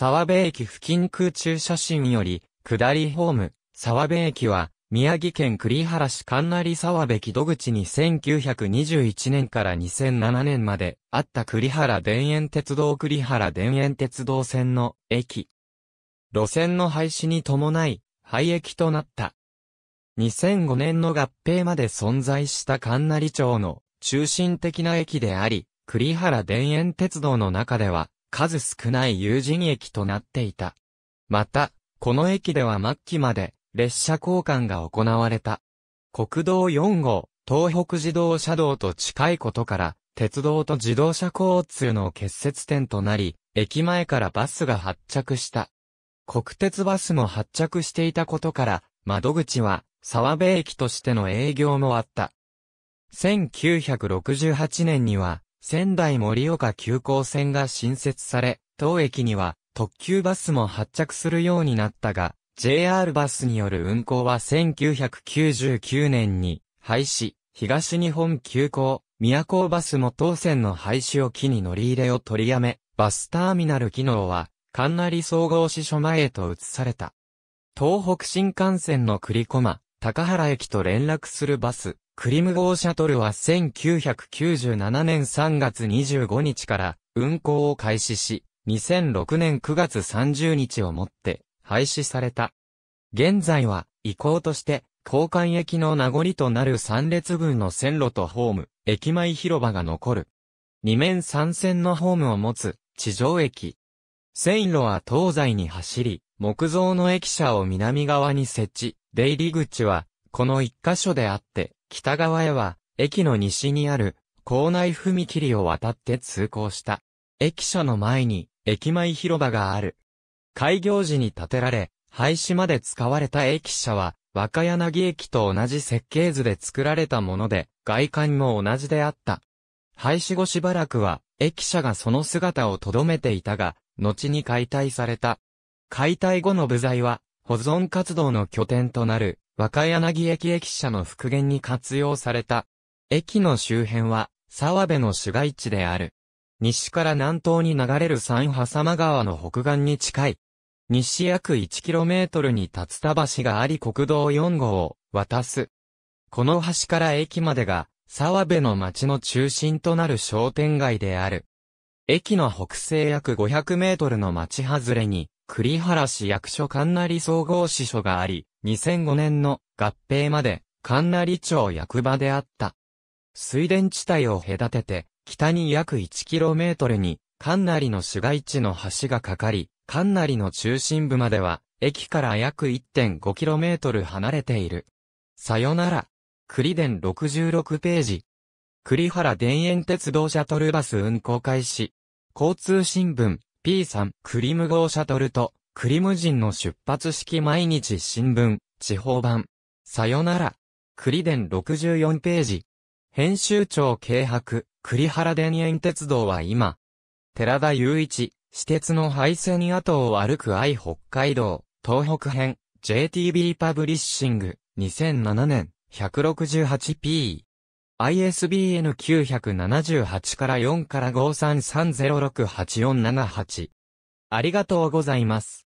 沢部駅付近空中写真より、下りホーム、沢部駅は、宮城県栗原市神成沢部木戸口に1921年から2007年まであった栗原田園鉄道栗原田園鉄道線の駅。路線の廃止に伴い、廃駅となった。2005年の合併まで存在した神成町の中心的な駅であり、栗原田園鉄道の中では数少ない有人駅となっていた。また、この駅では末期まで列車交換が行われた。国道4号、東北自動車道と近いことから、鉄道と自動車交通の結節点となり、駅前からバスが発着した。国鉄バスも発着していたことから、窓口は沢部駅としての営業もあった。1968年には、仙台森岡急行線が新設され、当駅には特急バスも発着するようになったが、JR バスによる運行は1999年に廃止、東日本急行、宮古バスも当線の廃止を機に乗り入れを取りやめ、バスターミナル機能は、関成総合支所前へと移された。東北新幹線の栗駒、高原駅と連絡するバス、クリム号シャトルは1997年3月25日から運行を開始し、2006年9月30日をもって廃止された。現在は移行として交換駅の名残となる3列分の線路とホーム、駅前広場が残る。2面3線のホームを持つ地上駅。線路は東西に走り、木造の駅舎を南側に設置、出入り口はこの1箇所であって、北側へは、駅の西にある、校内踏切を渡って通行した。駅舎の前に、駅前広場がある。開業時に建てられ、廃止まで使われた駅舎は、若柳駅と同じ設計図で作られたもので、外観も同じであった。廃止後しばらくは、駅舎がその姿を留めていたが、後に解体された。解体後の部材は、保存活動の拠点となる、若柳駅駅舎の復元に活用された。駅の周辺は、沢部の市街地である。西から南東に流れる三波様川の北岸に近い。西約 1km に立田橋があり国道4号を渡す。この橋から駅までが、沢部の町の中心となる商店街である。駅の北西約5 0 0ルの町外れに、栗原市役所神成総合支所があり、2005年の合併まで、神成町役場であった。水田地帯を隔てて、北に約 1km に、神成の市街地の橋がかかり、神成の中心部までは、駅から約 1.5km 離れている。さよなら。栗田66ページ。栗原田園鉄道シャトルバス運行開始。交通新聞、P さん、クリム号シャトルと、クリム人の出発式毎日新聞、地方版。さよなら。クリデン64ページ。編集長軽薄、栗原田園鉄道は今。寺田雄一、私鉄の廃線跡を歩く愛北海道、東北編、JTB パブリッシング、2007年、168p。ISBN 978から4から533068478。ありがとうございます。